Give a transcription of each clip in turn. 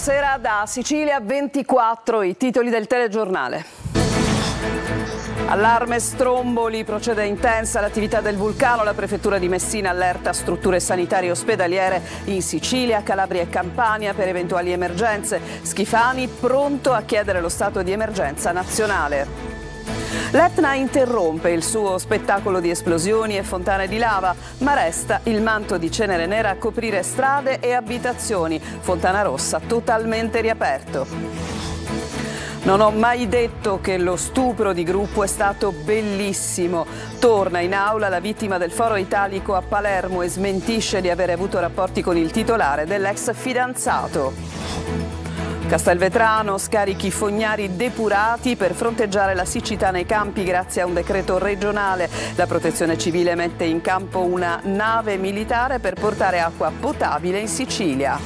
Buonasera da Sicilia 24, i titoli del telegiornale. Allarme stromboli, procede intensa l'attività del vulcano, la prefettura di Messina allerta strutture sanitarie ospedaliere in Sicilia, Calabria e Campania per eventuali emergenze. Schifani pronto a chiedere lo stato di emergenza nazionale. L'Etna interrompe il suo spettacolo di esplosioni e fontane di lava, ma resta il manto di cenere nera a coprire strade e abitazioni. Fontana Rossa totalmente riaperto. Non ho mai detto che lo stupro di gruppo è stato bellissimo. Torna in aula la vittima del foro italico a Palermo e smentisce di aver avuto rapporti con il titolare dell'ex fidanzato. Castelvetrano scarichi fognari depurati per fronteggiare la siccità nei campi grazie a un decreto regionale. La protezione civile mette in campo una nave militare per portare acqua potabile in Sicilia.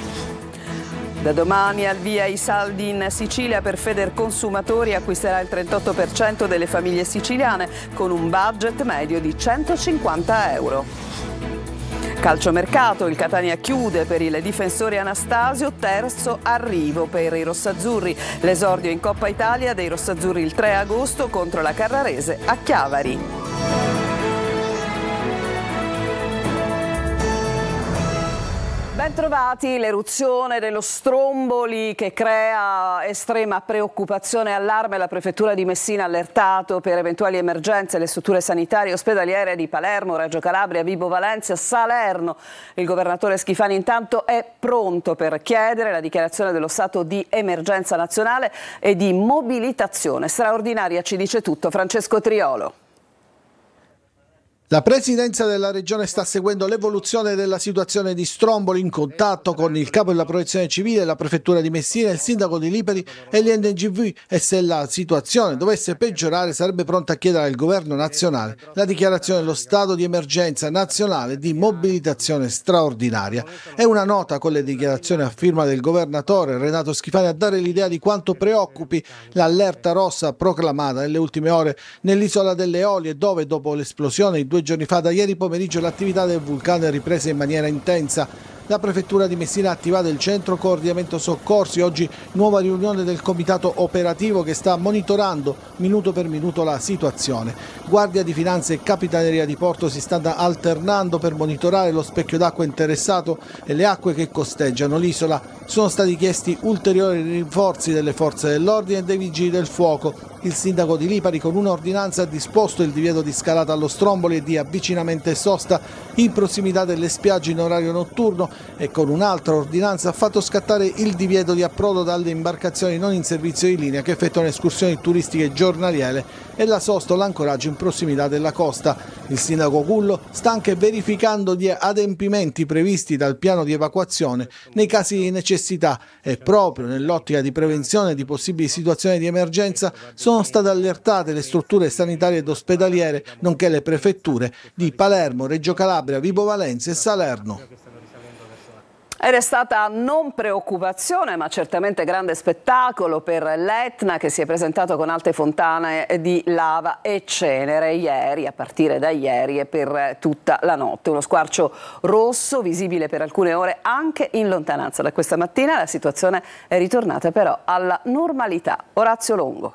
Da domani al via i saldi in Sicilia per Feder Consumatori acquisterà il 38% delle famiglie siciliane con un budget medio di 150 euro. Calciomercato, il Catania chiude per il difensore Anastasio, terzo arrivo per i rossazzurri. L'esordio in Coppa Italia dei rossazzurri il 3 agosto contro la Carrarese a Chiavari. Bentrovati, l'eruzione dello Stromboli che crea estrema preoccupazione e allarme. La Prefettura di Messina ha allertato per eventuali emergenze le strutture sanitarie ospedaliere di Palermo, Reggio Calabria, Vibo Valencia, Salerno. Il governatore Schifani intanto è pronto per chiedere la dichiarazione dello stato di emergenza nazionale e di mobilitazione straordinaria. Ci dice tutto Francesco Triolo. La presidenza della regione sta seguendo l'evoluzione della situazione di Stromboli in contatto con il capo della protezione civile, la prefettura di Messina, il sindaco di Liberi e l'INGV e se la situazione dovesse peggiorare sarebbe pronta a chiedere al governo nazionale la dichiarazione dello stato di emergenza nazionale di mobilitazione straordinaria. È una nota con le dichiarazioni a firma del governatore Renato Schifani a dare l'idea di quanto preoccupi l'allerta rossa proclamata nelle ultime ore nell'isola delle Olie dove dopo l'esplosione i due giorni fa, da ieri pomeriggio l'attività del vulcano è ripresa in maniera intensa. La prefettura di Messina ha attivato il centro coordinamento soccorsi, oggi nuova riunione del comitato operativo che sta monitorando minuto per minuto la situazione. Guardia di Finanza e Capitaneria di Porto si stanno alternando per monitorare lo specchio d'acqua interessato e le acque che costeggiano l'isola. Sono stati chiesti ulteriori rinforzi delle forze dell'ordine e dei vigili del fuoco il sindaco di Lipari con un'ordinanza ha disposto il divieto di scalata allo stromboli e di avvicinamento e sosta in prossimità delle spiagge in orario notturno e con un'altra ordinanza ha fatto scattare il divieto di approdo dalle imbarcazioni non in servizio di linea che effettuano escursioni turistiche giornaliere e la sostola l'ancoraggio in prossimità della costa. Il sindaco Cullo sta anche verificando gli adempimenti previsti dal piano di evacuazione nei casi di necessità e proprio nell'ottica di prevenzione di possibili situazioni di emergenza sono state allertate le strutture sanitarie ed ospedaliere nonché le prefetture di Palermo, Reggio Calabria, Vibo Valencia e Salerno. Ed È stata non preoccupazione ma certamente grande spettacolo per l'Etna che si è presentato con alte fontane di lava e cenere ieri, a partire da ieri e per tutta la notte. Uno squarcio rosso visibile per alcune ore anche in lontananza. Da questa mattina la situazione è ritornata però alla normalità. Orazio Longo.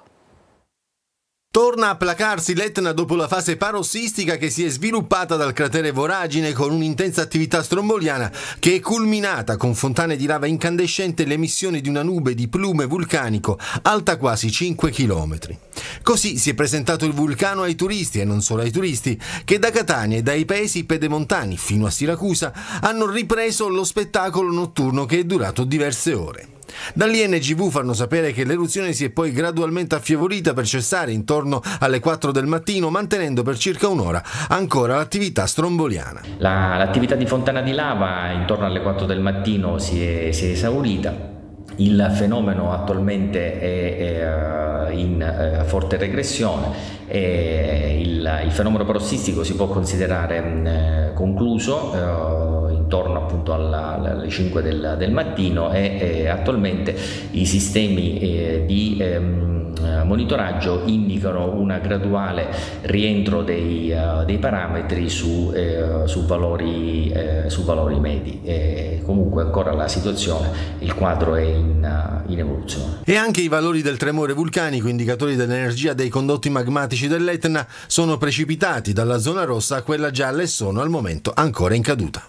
Torna a placarsi l'Etna dopo la fase parossistica che si è sviluppata dal cratere Voragine con un'intensa attività stromboliana che è culminata con fontane di lava incandescente e l'emissione di una nube di plume vulcanico alta quasi 5 km. Così si è presentato il vulcano ai turisti e non solo ai turisti che da Catania e dai paesi pedemontani fino a Siracusa hanno ripreso lo spettacolo notturno che è durato diverse ore. Dall'INGV fanno sapere che l'eruzione si è poi gradualmente affievolita per cessare intorno alle 4 del mattino, mantenendo per circa un'ora ancora l'attività stromboliana. l'attività di Fontana di Lava intorno alle 4 del mattino si è, si è esaurita. Il fenomeno attualmente è, eh, in eh, forte regressione e il, fenomeno parossistico si può considerare mm, eh, concluso intorno appunto alla, alle 5 del, del mattino e, e, attualmente i sistemi eh, di ehm, monitoraggio indicano un graduale rientro dei, uh, dei parametri su, eh, su, valori, eh, su, valori, medi. E comunque ancora la situazione, il quadro è in, uh, in evoluzione. E anche i valori del tremore vulcanico, indicatori dell'energia dei condotti magmatici dell'Etna, sono precipitati dalla zona rossa a quella gialla e sono al momento ancora in caduta.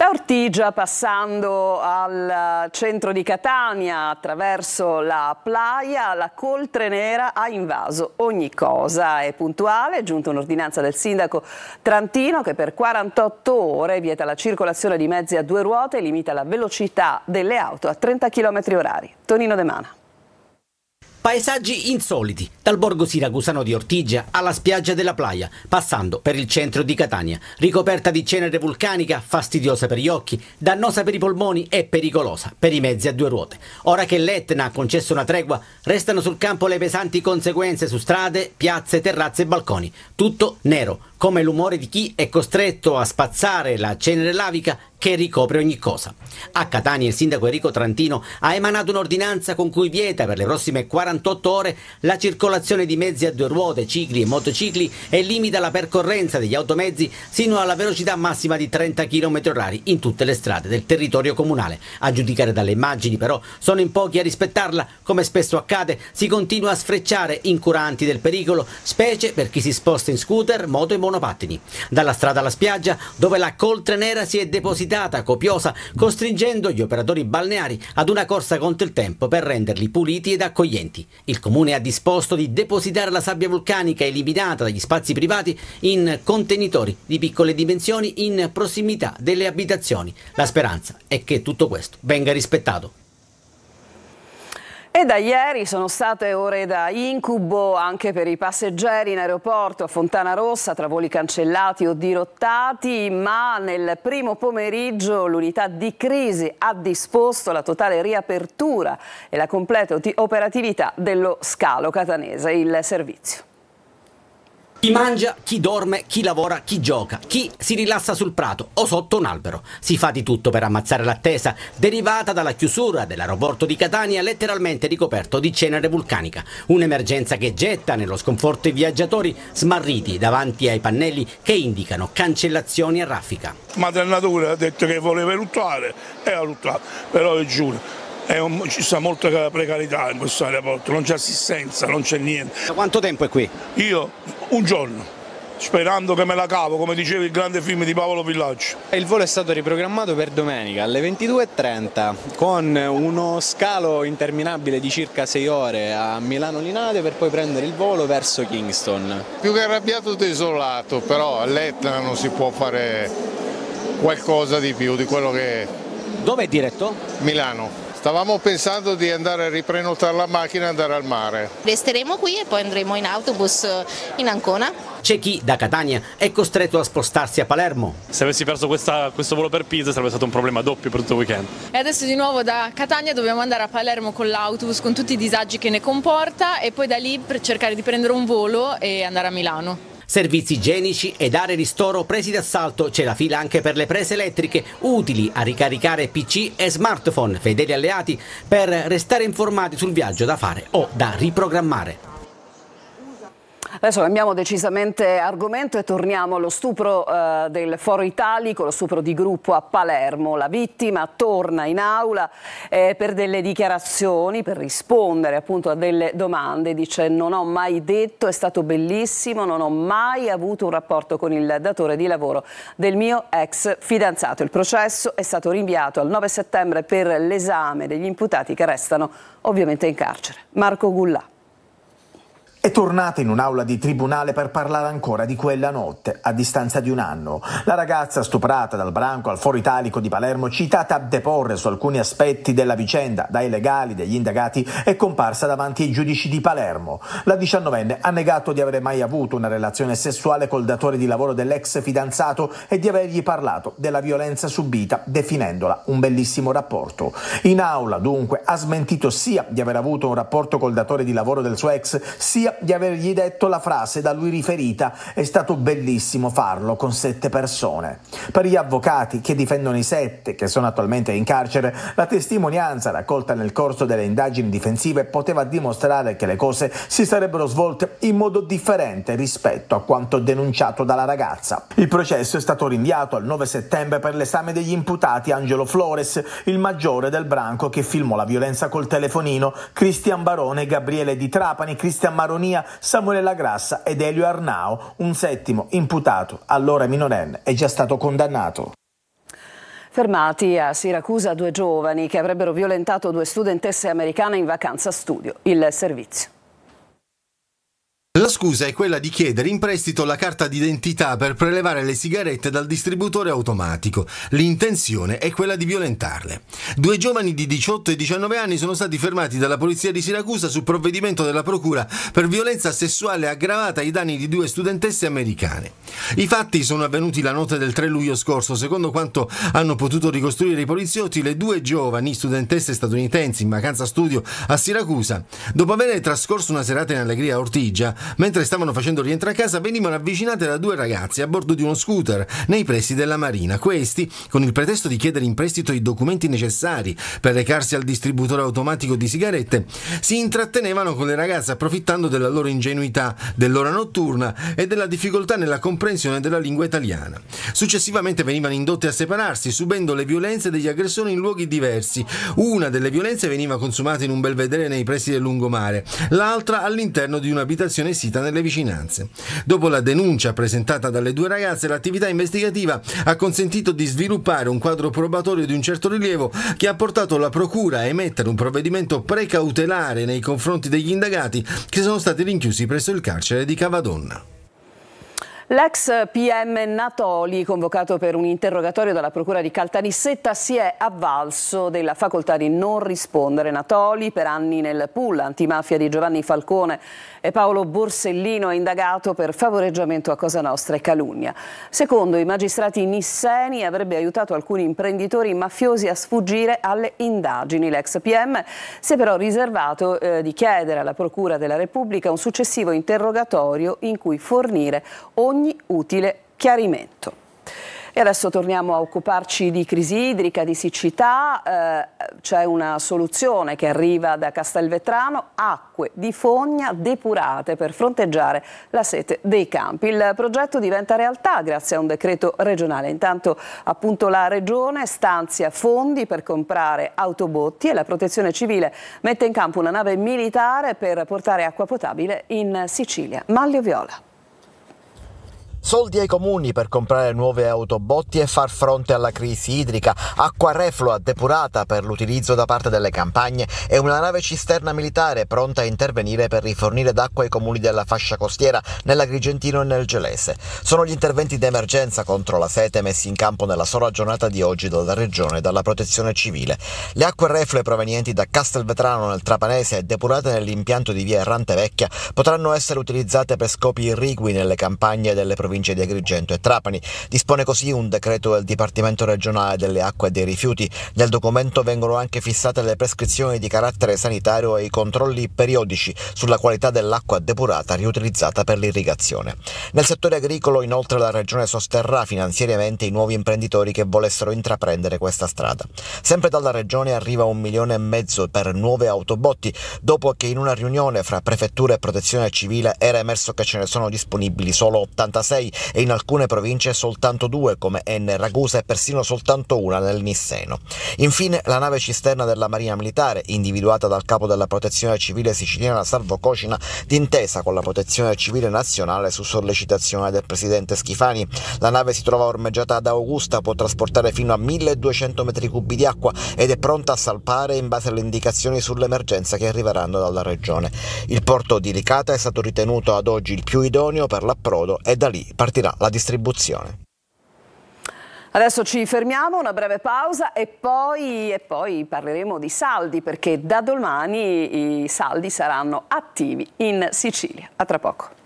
Da Ortigia passando al eh, centro di Catania attraverso la playa, la coltre nera ha invaso ogni cosa. È puntuale, è giunta un'ordinanza del sindaco Trantino che per 48 ore vieta la circolazione di mezzi a due ruote e limita la velocità delle auto a 30 km orari. Tonino De Mana. Paesaggi insoliti, dal borgo siracusano di Ortigia alla spiaggia della Playa, passando per il centro di Catania, ricoperta di cenere vulcanica, fastidiosa per gli occhi, dannosa per i polmoni e pericolosa per i mezzi a due ruote. Ora che l'Etna ha concesso una tregua, restano sul campo le pesanti conseguenze su strade, piazze, terrazze e balconi. Tutto nero, come l'umore di chi è costretto a spazzare la cenere lavica che ricopre ogni cosa. A Catania il sindaco Enrico Trantino ha emanato un'ordinanza con cui vieta per le prossime 48 ore la circolazione di mezzi a due ruote, cicli e motocicli e limita la percorrenza degli automezzi sino alla velocità massima di 30 km/h in tutte le strade del territorio comunale. A giudicare dalle immagini però sono in pochi a rispettarla, come spesso accade si continua a sfrecciare incuranti del pericolo, specie per chi si sposta in scooter, moto e monopattini. Dalla strada alla spiaggia, dove la coltre nera si è depositata disordinata, copiosa, costringendo gli operatori balneari ad una corsa contro il tempo per renderli puliti ed accoglienti. Il comune ha disposto di depositare la sabbia vulcanica eliminata dagli spazi privati in contenitori di piccole dimensioni in prossimità delle abitazioni. La speranza è che tutto questo venga rispettato. E da ieri sono state ore da incubo anche per i passeggeri in aeroporto a Fontana Rossa tra voli cancellati o dirottati, ma nel primo pomeriggio l'unità di crisi ha disposto la totale riapertura e la completa operatività dello scalo catanese, il servizio. Chi mangia, chi dorme, chi lavora, chi gioca, chi si rilassa sul prato o sotto un albero. Si fa di tutto per ammazzare l'attesa derivata dalla chiusura dell'aeroporto di Catania letteralmente ricoperto di cenere vulcanica. Un'emergenza che getta nello sconforto i viaggiatori smarriti davanti ai pannelli che indicano cancellazioni a raffica. Madre Natura ha detto che voleva ruttare e ha ruttato, però è giuro, un, ci sta molta precarietà in questo aeroporto, non c'è assistenza, non c'è niente. Da quanto tempo è qui? Io un giorno sperando che me la cavo, come diceva il grande film di Paolo Villaggio. Il volo è stato riprogrammato per domenica alle 22.30 con uno scalo interminabile di circa 6 ore a Milano Linate per poi prendere il volo verso Kingston. Più che arrabbiato desolato, però all'Etna non si può fare qualcosa di più di quello che... Dove è diretto? Milano. Stavamo pensando di andare a riprenotare la macchina e andare al mare. Resteremo qui e poi andremo in autobus eh, in Ancona. C'è chi da Catania è costretto a spostarsi a Palermo. Se avessi perso questa, questo volo per Pisa sarebbe stato un problema doppio per tutto il weekend. E adesso di nuovo da Catania dobbiamo andare a Palermo con l'autobus, con tutti i disagi che ne comporta e poi da lì cercare di prendere un volo e andare a Milano. Servizi igienici e dare ristoro presi d'assalto, c'è la fila anche per le prese elettriche utili a ricaricare PC e smartphone, fedeli alleati per restare informati sul viaggio da fare o da riprogrammare. Adesso cambiamo decisamente argomento e torniamo allo stupro eh, del Foro Italico, lo stupro di gruppo a Palermo. La vittima torna in aula eh, per delle dichiarazioni, per rispondere appunto a delle domande. Dice non ho mai detto, è stato bellissimo, non ho mai avuto un rapporto con il datore di lavoro del mio ex fidanzato. Il processo è stato rinviato al 9 settembre per l'esame degli imputati che restano ovviamente in carcere. Marco Gullà. È tornata in un'aula di tribunale per parlare ancora di quella notte, a distanza di un anno. La ragazza stuprata dal branco al foro italico di Palermo, citata a deporre su alcuni aspetti della vicenda dai legali degli indagati, è comparsa davanti ai giudici di Palermo. La diciannovenne ha negato di avere mai avuto una relazione sessuale col datore di lavoro dell'ex fidanzato e di avergli parlato della violenza subita, definendola un bellissimo rapporto. In aula, dunque, ha smentito sia di aver avuto un rapporto col datore di lavoro del suo ex, sia di avergli detto la frase da lui riferita, è stato bellissimo farlo con sette persone. Per gli avvocati che difendono i sette, che sono attualmente in carcere, la testimonianza raccolta nel corso delle indagini difensive poteva dimostrare che le cose si sarebbero svolte in modo differente rispetto a quanto denunciato dalla ragazza. Il processo è stato rinviato al 9 settembre per l'esame degli imputati Angelo Flores, il maggiore del branco che filmò la violenza col telefonino, Cristian Barone, Gabriele Di Trapani, Cristian Maroni Maronia, Samuele Grassa ed Elio Arnao, un settimo imputato, allora minorenne, è già stato condannato. Fermati a Siracusa due giovani che avrebbero violentato due studentesse americane in vacanza studio. Il servizio. La scusa è quella di chiedere in prestito la carta d'identità per prelevare le sigarette dal distributore automatico. L'intenzione è quella di violentarle. Due giovani di 18 e 19 anni sono stati fermati dalla polizia di Siracusa su provvedimento della procura per violenza sessuale aggravata ai danni di due studentesse americane. I fatti sono avvenuti la notte del 3 luglio scorso. Secondo quanto hanno potuto ricostruire i poliziotti, le due giovani studentesse statunitensi in vacanza studio a Siracusa, dopo aver trascorso una serata in allegria a Ortigia, Mentre stavano facendo rientro a casa venivano avvicinate da due ragazzi a bordo di uno scooter nei pressi della Marina. Questi, con il pretesto di chiedere in prestito i documenti necessari per recarsi al distributore automatico di sigarette, si intrattenevano con le ragazze approfittando della loro ingenuità, dell'ora notturna e della difficoltà nella comprensione della lingua italiana. Successivamente venivano indotte a separarsi, subendo le violenze degli aggressori in luoghi diversi. Una delle violenze veniva consumata in un belvedere nei pressi del lungomare, l'altra all'interno di un'abitazione simile visita nelle vicinanze. Dopo la denuncia presentata dalle due ragazze, l'attività investigativa ha consentito di sviluppare un quadro probatorio di un certo rilievo che ha portato la Procura a emettere un provvedimento precautelare nei confronti degli indagati che sono stati rinchiusi presso il carcere di Cavadonna. L'ex PM Natoli, convocato per un interrogatorio dalla Procura di Caltanissetta, si è avvalso della facoltà di non rispondere. Natoli, per anni nel pool antimafia di Giovanni Falcone e Paolo Borsellino, è indagato per favoreggiamento a Cosa Nostra e calunnia. Secondo i magistrati Nisseni, avrebbe aiutato alcuni imprenditori mafiosi a sfuggire alle indagini. L'ex PM si è però riservato eh, di chiedere alla Procura della Repubblica un successivo interrogatorio in cui fornire ogni ogni utile chiarimento. E adesso torniamo a occuparci di crisi idrica, di siccità. Eh, c'è una soluzione che arriva da Castelvetrano, acque di fogna depurate per fronteggiare la sete dei campi. Il progetto diventa realtà grazie a un decreto regionale. Intanto appunto la regione stanzia fondi per comprare autobotti e la protezione civile mette in campo una nave militare per portare acqua potabile in Sicilia. Maglio Viola. Soldi ai comuni per comprare nuove autobotti e far fronte alla crisi idrica, acqua reflua depurata per l'utilizzo da parte delle campagne e una nave cisterna militare pronta a intervenire per rifornire d'acqua ai comuni della fascia costiera nell'Agrigentino e nel Gelese. Sono gli interventi d'emergenza contro la sete messi in campo nella sola giornata di oggi dalla Regione e dalla Protezione Civile. Le acque reflue provenienti da Castelvetrano nel Trapanese e depurate nell'impianto di via Errante Vecchia potranno essere utilizzate per scopi irrigui nelle campagne delle province province di Agrigento e Trapani. Dispone così un decreto del Dipartimento regionale delle acque e dei rifiuti. Nel documento vengono anche fissate le prescrizioni di carattere sanitario e i controlli periodici sulla qualità dell'acqua depurata riutilizzata per l'irrigazione. Nel settore agricolo inoltre la Regione sosterrà finanziariamente i nuovi imprenditori che volessero intraprendere questa strada. Sempre dalla Regione arriva un milione e mezzo per nuove autobotti, dopo che in una riunione fra prefettura e protezione civile era emerso che ce ne sono disponibili solo 86 6 e in alcune province soltanto due come N, Ragusa e persino soltanto una nel Nisseno. Infine la nave cisterna della Marina Militare, individuata dal capo della Protezione Civile siciliana Salvo Cocina d'intesa con la Protezione Civile Nazionale su sollecitazione del presidente Schifani. La nave si trova ormeggiata ad Augusta, può trasportare fino a 1200 metri cubi di acqua ed è pronta a salpare in base alle indicazioni sull'emergenza che arriveranno dalla regione. Il porto di Licata è stato ritenuto ad oggi il più idoneo per l'approdo e da lì partirà la distribuzione. Adesso ci fermiamo, una breve pausa e poi, e poi, parleremo di saldi perché da domani i saldi saranno attivi in Sicilia. A tra poco.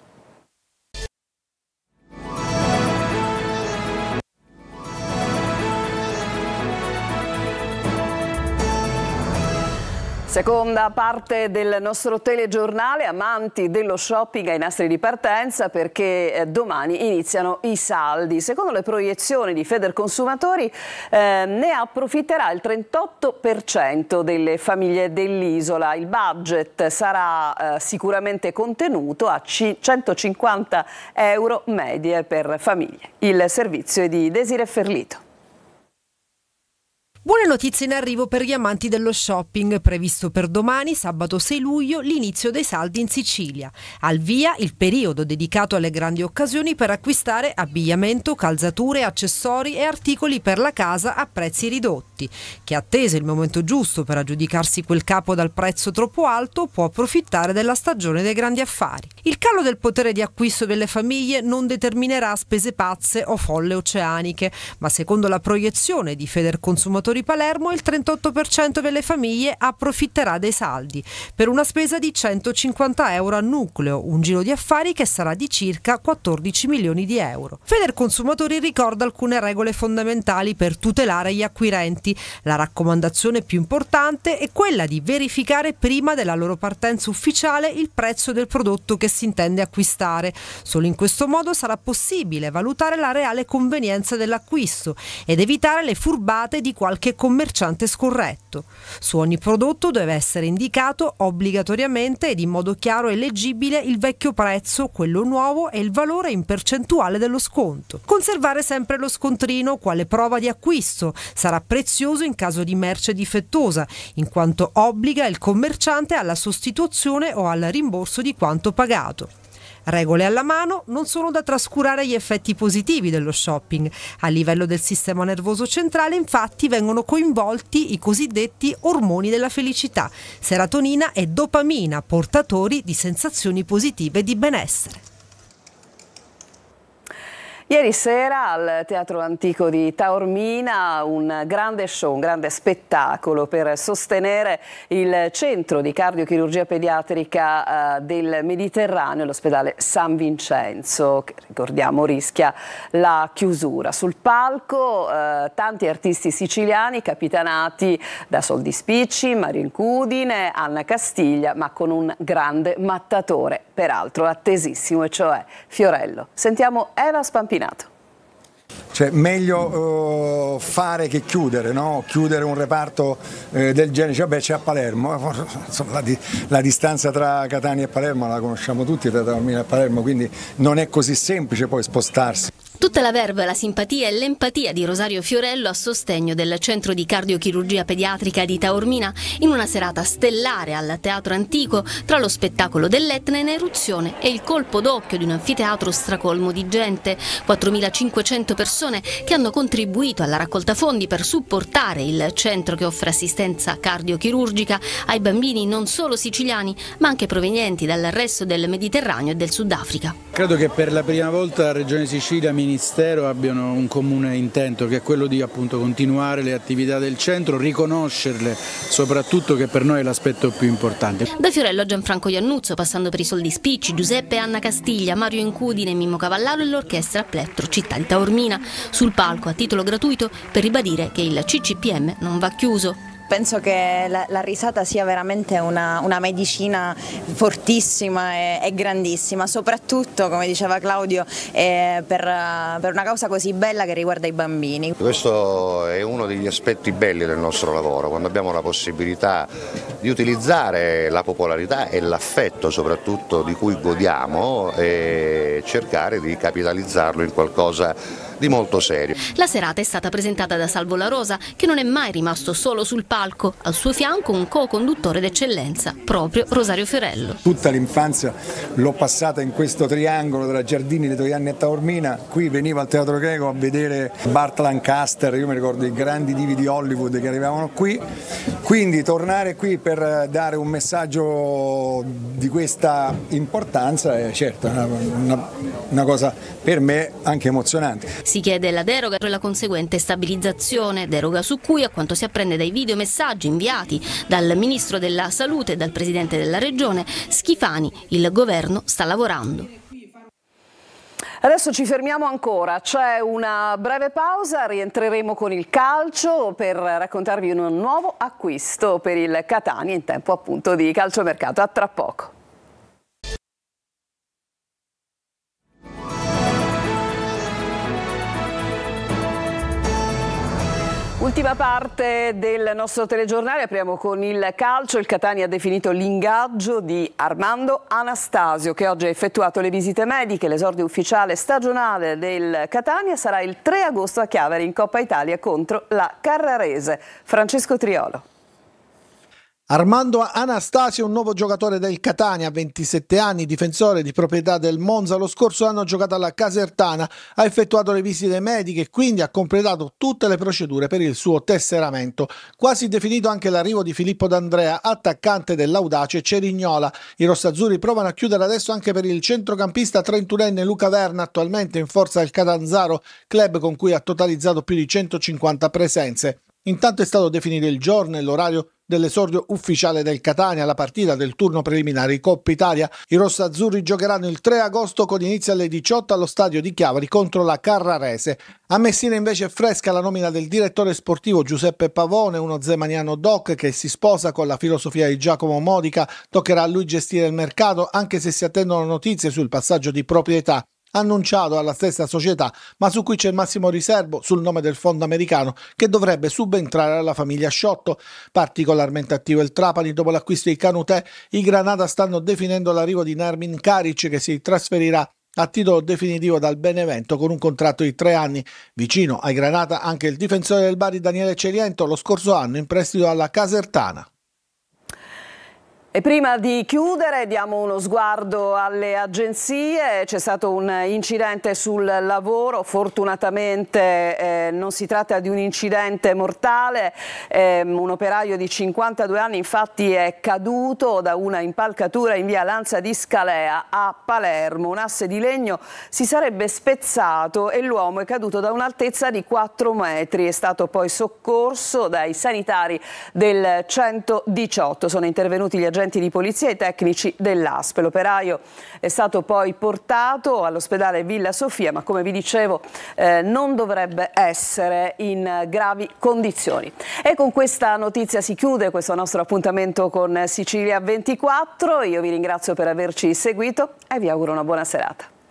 Seconda parte del nostro telegiornale, amanti dello shopping ai nastri di partenza perché eh, domani iniziano i saldi. Secondo le proiezioni di Federconsumatori eh, ne approfitterà il 38% delle famiglie dell'isola. Il budget sarà eh, sicuramente contenuto a 150 euro medie per famiglie. Il servizio è di Desire Ferlito. Buone notizie in arrivo per gli amanti dello shopping, previsto per domani, sabato 6 luglio, l'inizio dei saldi in Sicilia. Al via il periodo dedicato alle grandi occasioni per acquistare abbigliamento, calzature, accessori e articoli per la casa a prezzi ridotti. Monti, che attese il momento giusto per aggiudicarsi quel capo dal prezzo troppo alto, può approfittare della stagione dei grandi affari. Il calo del potere di acquisto delle famiglie non determinerà spese pazze o folle oceaniche, ma secondo la proiezione di Feder Consumatori Palermo il 38% delle famiglie approfitterà dei saldi per una spesa di 150 euro a nucleo, un giro di affari che sarà di circa 14 milioni di euro. Feder Consumatori ricorda alcune regole fondamentali per tutelare gli acquirenti migranti, la raccomandazione più importante è quella di verificare prima della loro partenza ufficiale il prezzo del prodotto che si intende acquistare. Solo in questo modo sarà possibile valutare la reale convenienza dell'acquisto ed evitare le furbate di qualche commerciante scorretto. Su ogni prodotto deve essere indicato obbligatoriamente ed in modo chiaro e leggibile il vecchio prezzo, quello nuovo e il valore in percentuale dello sconto. Conservare sempre lo scontrino quale prova di acquisto sarà prezioso prezioso in caso di merce difettosa, in quanto obbliga il commerciante alla sostituzione o al rimborso di quanto pagato. Regole alla mano, non sono da trascurare gli effetti positivi dello shopping. A livello del sistema nervoso centrale infatti vengono coinvolti i cosiddetti ormoni della felicità, serotonina e dopamina, portatori di sensazioni positive di benessere. Ieri sera al Teatro Antico di Taormina un grande show, un grande spettacolo per sostenere il centro di cardiochirurgia pediatrica eh, del Mediterraneo, l'ospedale San Vincenzo, che ricordiamo rischia la chiusura. Sul palco eh, tanti artisti siciliani capitanati da Soldi Spicci, Marin Cudine, Anna Castiglia, ma con un grande mattatore, peraltro attesissimo, e cioè Fiorello. Sentiamo Eva Spampino combinato. Cioè, meglio uh, fare che chiudere, no? chiudere un reparto eh, del genere. Cioè, beh, c'è a Palermo, eh, Insomma, la, di, la, distanza tra Catania e Palermo la conosciamo tutti, tra Taormina e Palermo, quindi non è così semplice poi spostarsi. Tutta la verba, la simpatia e l'empatia di Rosario Fiorello a sostegno del Centro di Cardiochirurgia Pediatrica di Taormina in una serata stellare al Teatro Antico tra lo spettacolo dell'Etna in eruzione e il colpo d'occhio di un anfiteatro stracolmo di gente, 4.500 persone che hanno contribuito alla raccolta fondi per supportare il centro che offre assistenza cardiochirurgica ai bambini non solo siciliani ma anche provenienti dal resto del Mediterraneo e del Sudafrica. Credo che per la prima volta la Regione Sicilia mi Ministero abbiano un comune intento che è quello di appunto, continuare le attività del centro, riconoscerle soprattutto che per noi è l'aspetto più importante. Da Fiorello a Gianfranco Iannuzzo, passando per i soldi spicci, Giuseppe Anna Castiglia, Mario Incudine, Mimmo Cavallaro e l'orchestra Plettro Città di Taormina, sul palco a titolo gratuito per ribadire che il CCPM non va chiuso penso che la, la, risata sia veramente una, una medicina fortissima e, e, grandissima, soprattutto come diceva Claudio eh, per, per, una causa così bella che riguarda i bambini. Questo è uno degli aspetti belli del nostro lavoro, quando abbiamo la possibilità di utilizzare la popolarità e l'affetto soprattutto di cui godiamo e cercare di capitalizzarlo in qualcosa di di molto serio. La serata è stata presentata da Salvo La Rosa, che non è mai rimasto solo sul palco. Al suo fianco un co-conduttore d'eccellenza, proprio Rosario Ferello. Tutta l'infanzia l'ho passata in questo triangolo tra Giardini, Letoianni e Taormina. Qui veniva al Teatro Greco a vedere Bart Lancaster, io mi ricordo i grandi divi di Hollywood che arrivavano qui. Quindi tornare qui per dare un messaggio di questa importanza è certo una, una una cosa per me anche emozionante. Si chiede la deroga e la conseguente stabilizzazione, deroga su cui a quanto si apprende dai videomessaggi inviati dal Ministro della Salute e dal Presidente della Regione, Schifani, il governo sta lavorando. Adesso ci fermiamo ancora, c'è una breve pausa, rientreremo con il calcio per raccontarvi un nuovo acquisto per il Catania in tempo appunto di calciomercato. A tra poco. Ultima parte del nostro telegiornale, apriamo con il calcio. Il Catania ha definito l'ingaggio di Armando Anastasio che oggi ha effettuato le visite mediche. L'esordio ufficiale stagionale del Catania sarà il 3 agosto a Chiaveri in Coppa Italia contro la Carrarese. Francesco Triolo. Armando Anastasio, un nuovo giocatore del Catania, 27 anni, difensore di proprietà del Monza, lo scorso anno ha giocato alla Casertana, ha effettuato le visite mediche e quindi ha completato tutte le procedure per il suo tesseramento. Quasi definito anche l'arrivo di Filippo D'Andrea, attaccante dell'audace Cerignola. I rossazzurri provano a chiudere adesso anche per il centrocampista trentunenne Luca Verna, attualmente in forza al Catanzaro, club con cui ha totalizzato più di 150 presenze. Intanto è stato definito il giorno e l'orario dell'esordio ufficiale del Catania, la partita del turno preliminare Coppa Italia. I rossazzurri giocheranno il 3 agosto con inizio alle 18 allo stadio di Chiavari contro la Carrarese. A Messina invece è fresca la nomina del direttore sportivo Giuseppe Pavone, uno zemaniano doc che si sposa con la filosofia di Giacomo Modica. Toccherà a lui gestire il mercato anche se si attendono notizie sul passaggio di proprietà annunciato alla stessa società, ma su cui c'è il massimo riservo sul nome del fondo americano che dovrebbe subentrare alla famiglia Sciotto. Particolarmente attivo il Trapani dopo l'acquisto di Canutè, i Granada stanno definendo l'arrivo di Narmin Karic che si trasferirà a titolo definitivo dal Benevento con un contratto di tre anni. Vicino ai Granata anche il difensore del Bari Daniele Celiento lo scorso anno in prestito alla Casertana. E prima di chiudere diamo uno sguardo alle agenzie, c'è stato un incidente sul lavoro, fortunatamente eh, non si tratta di un incidente mortale, eh, un operaio di 52 anni infatti è caduto da una impalcatura in via Lanza di Scalea a Palermo, un asse di legno si sarebbe spezzato e l'uomo è caduto da un'altezza di 4 metri, è stato poi soccorso dai sanitari del 118, sono intervenuti gli agenti agenti di polizia e tecnici dell'ASP. L'operaio è stato poi portato all'ospedale Villa Sofia, ma come vi dicevo eh, non dovrebbe essere in gravi condizioni. E con questa notizia si chiude questo nostro appuntamento con Sicilia 24. Io vi ringrazio per averci seguito e vi auguro una buona serata.